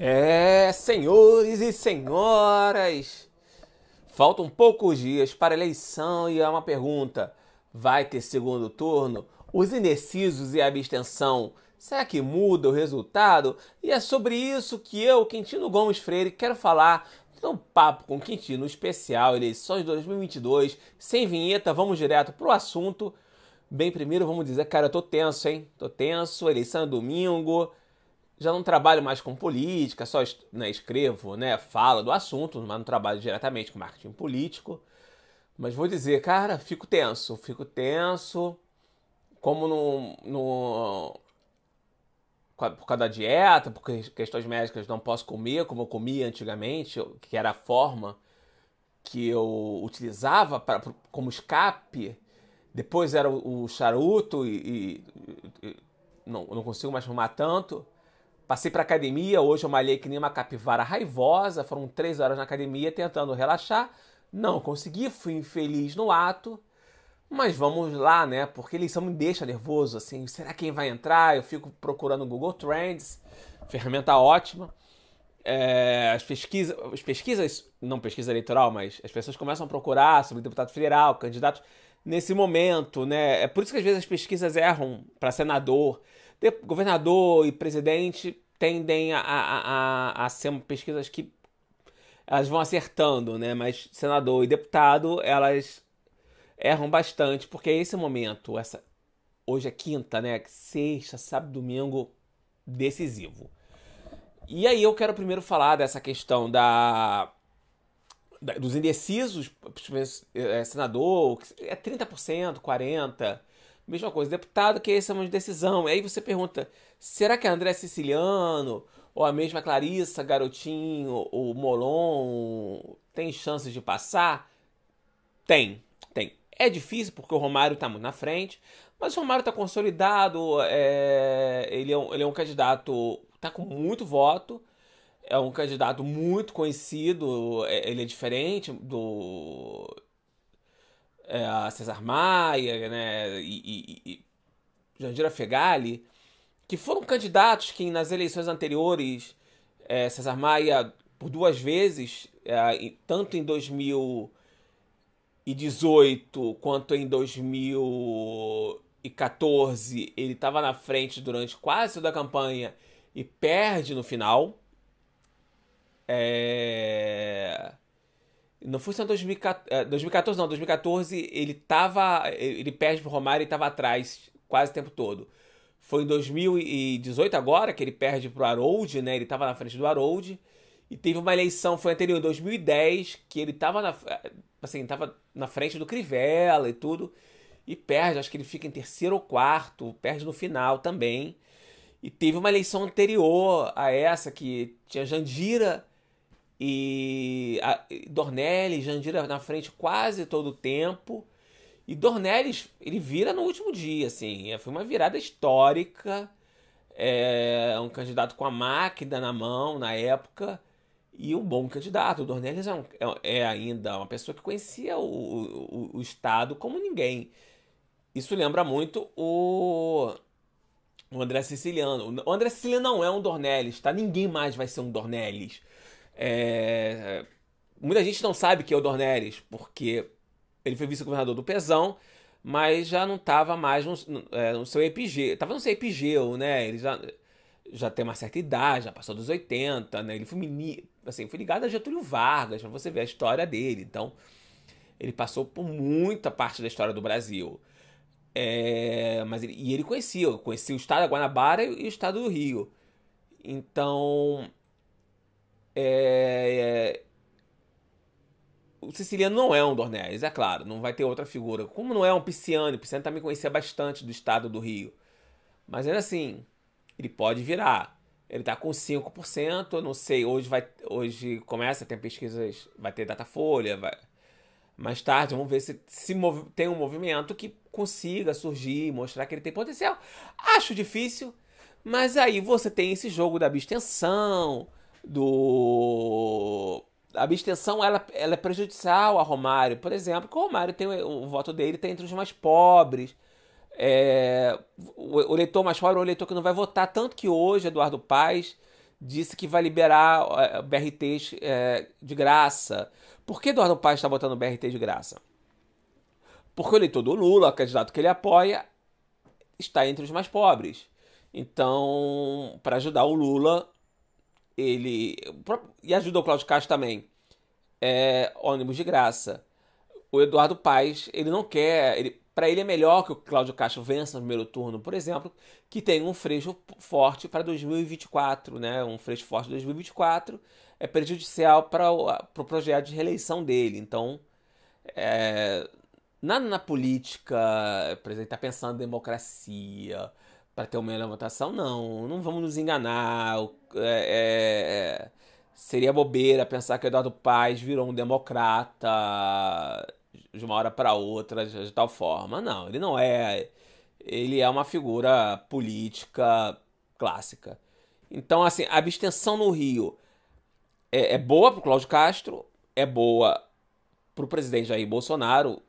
É, senhores e senhoras, faltam poucos dias para a eleição e há uma pergunta: vai ter segundo turno? Os indecisos e a abstenção, será que muda o resultado? E é sobre isso que eu, Quintino Gomes Freire, quero falar um então, papo com Quintino especial eleições 2022, sem vinheta, vamos direto pro assunto. Bem, primeiro vamos dizer, cara, eu tô tenso, hein? Tô tenso, eleição é domingo já não trabalho mais com política, só né, escrevo, né, falo do assunto, mas não trabalho diretamente com marketing político. Mas vou dizer, cara, fico tenso, fico tenso. Como no, no por causa da dieta, por questões médicas, não posso comer como eu comia antigamente, que era a forma que eu utilizava para como escape. Depois era o, charuto e, e, e não, não consigo mais fumar tanto. Passei para academia, hoje eu malhei que nem uma capivara raivosa, foram três horas na academia tentando relaxar. Não consegui, fui infeliz no ato. Mas vamos lá, né? Porque eleição me deixa nervoso, assim. Será quem vai entrar? Eu fico procurando o Google Trends, ferramenta ótima. É, as, pesquisa, as pesquisas, não pesquisa eleitoral, mas as pessoas começam a procurar sobre deputado federal, candidatos nesse momento, né? É por isso que às vezes as pesquisas erram para senador governador e presidente tendem a, a, a, a ser pesquisas que elas vão acertando, né? Mas senador e deputado, elas erram bastante, porque esse momento, essa hoje é quinta, né? Sexta, sábado, domingo, decisivo. E aí eu quero primeiro falar dessa questão da, da dos indecisos, eh, senador, é 30%, 40%, Mesma coisa, deputado que é esse é uma decisão. E aí você pergunta, será que André é Siciliano, ou a mesma Clarissa Garotinho, o Molon, tem chances de passar? Tem, tem. É difícil porque o Romário está muito na frente, mas o Romário está consolidado, é... Ele, é um, ele é um candidato, está com muito voto, é um candidato muito conhecido, é, ele é diferente do é, a Cesar Maia né, e, e, e Jandira Fegali, que foram candidatos que nas eleições anteriores, é, Cesar Maia por duas vezes, é, tanto em 2018 quanto em 2014, ele estava na frente durante quase toda a campanha e perde no final. É... Não foi só em 2014, 2014 não, 2014 ele tava, ele perde pro Romário e estava atrás quase o tempo todo. Foi em 2018 agora que ele perde pro Harold, né? Ele estava na frente do Harold. E teve uma eleição, foi anterior, em 2010, que ele estava na, assim, tava na frente do Crivella e tudo. E perde, acho que ele fica em terceiro ou quarto, perde no final também. E teve uma eleição anterior a essa, que tinha Jandira e a, Dornelles, Jandira na frente quase todo o tempo. E Dornelles, ele vira no último dia, assim. É, foi uma virada histórica. É, um candidato com a máquina na mão, na época. E um bom candidato. O Dornelles é, um, é, é ainda uma pessoa que conhecia o, o, o Estado como ninguém. Isso lembra muito o, o André Siciliano. O André Siciliano não é um Dornelles, tá? Ninguém mais vai ser um Dornelles. É, Muita gente não sabe que é o Dornelles, porque ele foi vice-governador do Pezão, mas já não estava mais no, é, no, seu epigeu. Estava no seu epigeu, né? Ele já, já tem uma certa idade, já passou dos 80, né? Ele foi, mini, assim, foi ligado a Getúlio Vargas, para você ver a história dele. Então, ele passou por muita parte da história do Brasil. É, mas ele, e ele conhecia, conhecia o estado da Guanabara e o estado do Rio. Então, é, é o siciliano não é um Dornelles, é claro, não vai ter outra figura. Como não é um pisciano, pisciano também conhecia bastante do estado do Rio. Mas ainda assim, ele pode virar. Ele está com 5%, eu não sei, hoje vai hoje começa, tem pesquisas, vai ter Datafolha, vai mais tarde, vamos ver se, se move, tem um movimento que consiga surgir, mostrar que ele tem potencial. Acho difícil, mas aí você tem esse jogo da abstenção, do a abstenção ela, ela é prejudicial a Romário, por exemplo, porque o Romário tem o, o voto dele está entre os mais pobres. É, o, o eleitor mais pobre é o eleitor que não vai votar, tanto que hoje Eduardo Paes disse que vai liberar é, BRTs é, de graça. Por que Eduardo Paes está botando BRT de graça? Porque o eleitor do Lula, o candidato que ele apoia, está entre os mais pobres. Então, para ajudar o Lula, ele e ajuda o Cláudio Castro também. É, ônibus de graça. O Eduardo Paes, ele não quer, ele, para ele é melhor que o Cláudio Castro vença no primeiro turno, por exemplo, que tem um freio forte para 2024, né? Um freio forte 2024 é prejudicial para o pro projeto de reeleição dele. Então, é, nada na política, por exemplo, está pensando em democracia, para ter uma levantação, não, não vamos nos enganar. É, é, é, seria bobeira pensar que o Eduardo Paz virou um democrata de uma hora para outra, de, tal forma. Não, ele não é. Ele é uma figura política clássica. Então, assim, a abstenção no Rio é, é boa para o Cláudio Castro, é boa para o presidente Jair Bolsonaro,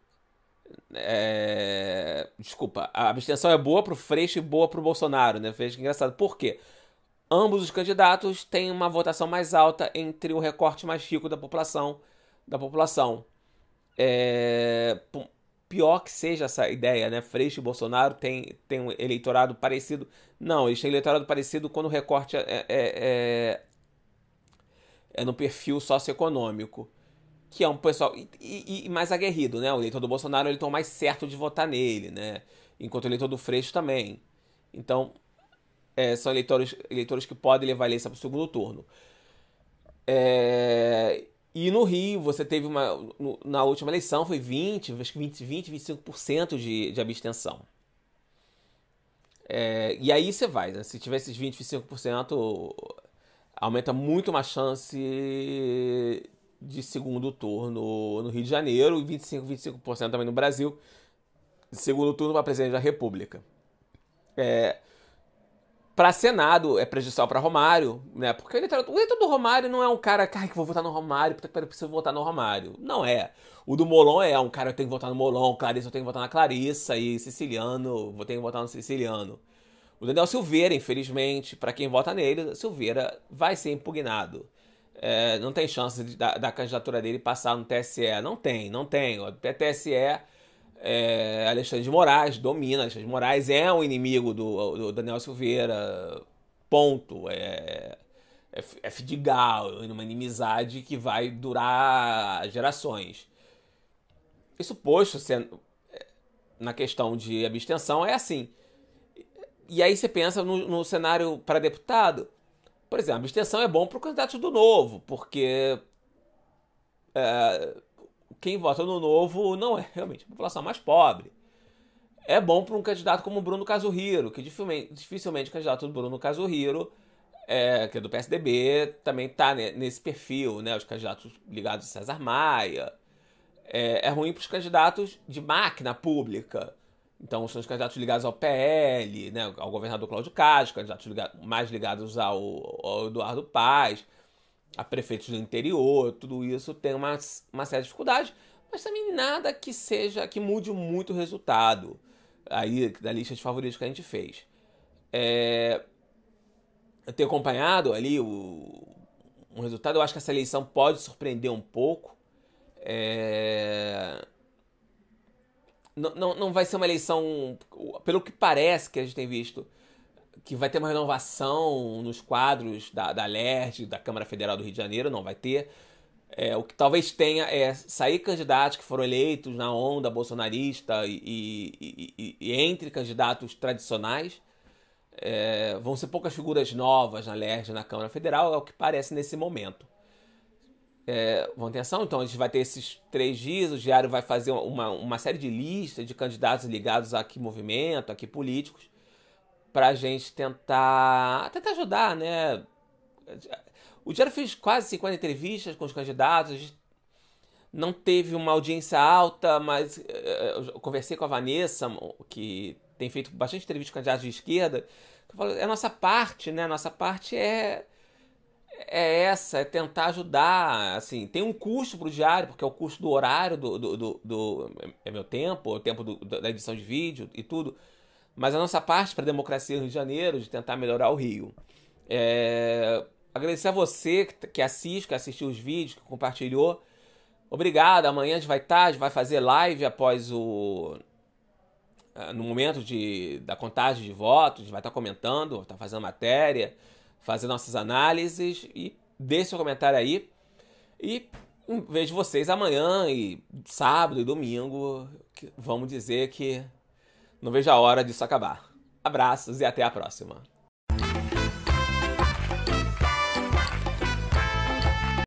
é... Desculpa, a abstenção é boa pro Freixo e boa pro Bolsonaro, né? Veja que engraçado. Por quê? Ambos os candidatos têm uma votação mais alta entre o recorte mais rico da população. Da população. É... Pior que seja essa ideia, né? Freixo e Bolsonaro têm, têm um eleitorado parecido. Não, eles têm eleitorado parecido quando o recorte é, é, é, é no perfil socioeconômico que é um pessoal e, e, e, mais aguerrido, né? O eleitor do Bolsonaro ele tão mais certo de votar nele, né? Enquanto o eleitor do Freixo também. Então, é, são eleitores, eleitores que podem levar a eleição para o segundo turno. É, e no Rio, você teve uma. No, na última eleição foi 20, acho que 20, 20 25% de, de abstenção. É, e aí você vai, né? Se tiver esses 20, 25%, aumenta muito uma chance de segundo turno no Rio de Janeiro e 25, 25% também no Brasil. Segundo turno para presidente da República. É, para Senado é prejudicial para Romário, né? Porque o eleitor, o eleitor do Romário não é um cara, que vou votar no Romário, porque eu preciso votar no Romário. Não é. O do Molon é ah, um cara, eu tenho que votar no Molon, Clarissa, eu tenho que votar na Clarissa, e Siciliano, vou ter que votar no Siciliano. O Daniel Silveira, infelizmente, para quem vota nele, Silveira vai ser impugnado é, não tem chance de, da, da, candidatura dele passar no TSE. Não tem, não tem. O TSE, é, Alexandre de Moraes domina. Alexandre de Moraes é um inimigo do, do Daniel Silveira. Ponto. É, é, é fidigal, é uma inimizade que vai durar gerações. Isso posto sendo, é, na questão de abstenção é assim. E aí você pensa no, no cenário para deputado por exemplo, a abstenção é bom para o candidato do novo, porque é, quem vota no novo não é realmente a população mais pobre. É bom para um candidato como o Bruno Casuhiro que dificilmente, dificilmente o candidato do Bruno Casuhiro é, que é do PSDB, também está nesse perfil, né? Os candidatos ligados a César Maia. É, é ruim para os candidatos de máquina pública, então, são os candidatos ligados ao PL, né, ao governador Cláudio Castro, candidatos ligados, mais ligados ao, ao, Eduardo Paz, a prefeitos do interior, tudo isso tem uma, uma de dificuldade, mas também nada que seja que mude muito o resultado aí da lista de favoritos que a gente fez. É, eu tenho acompanhado ali o, resultado, eu acho que essa eleição pode surpreender um pouco. É, não, não, vai ser uma eleição, pelo que parece que a gente tem visto, que vai ter uma renovação nos quadros da, da LERJ, da Câmara Federal do Rio de Janeiro, não vai ter. É, o que talvez tenha é sair candidatos que foram eleitos na onda bolsonarista e, e, e, e entre candidatos tradicionais. É, vão ser poucas figuras novas na LERJ, na Câmara Federal, é o que parece nesse momento é, atenção Então a gente vai ter esses três dias, o diário vai fazer uma, uma série de listas de candidatos ligados a que movimento, a que políticos, para a gente tentar, tentar ajudar, né? O Diário fez quase 50 entrevistas com os candidatos, não teve uma audiência alta, mas é, eu conversei com a Vanessa, que tem feito bastante entrevista com candidatos de esquerda, que falou, é a nossa parte, né? A nossa parte é é essa, é tentar ajudar, assim, tem um custo para o diário, porque é o custo do horário, do, do, do, do é, é meu tempo, é o tempo do, da edição de vídeo e tudo, mas a nossa parte para a democracia Rio de Janeiro, de tentar melhorar o Rio. É, agradecer a você que assiste, que assistiu os vídeos, que compartilhou, obrigado, amanhã a gente vai estar, tá, a gente vai fazer live após o... Ah, no momento de, da contagem de votos, a gente vai estar tá comentando, vai tá estar fazendo matéria, fazer nossas análises e deixe seu comentário aí. E vejo vocês amanhã e sábado e domingo. Vamos dizer que não vejo a hora disso acabar. Abraços e até a próxima.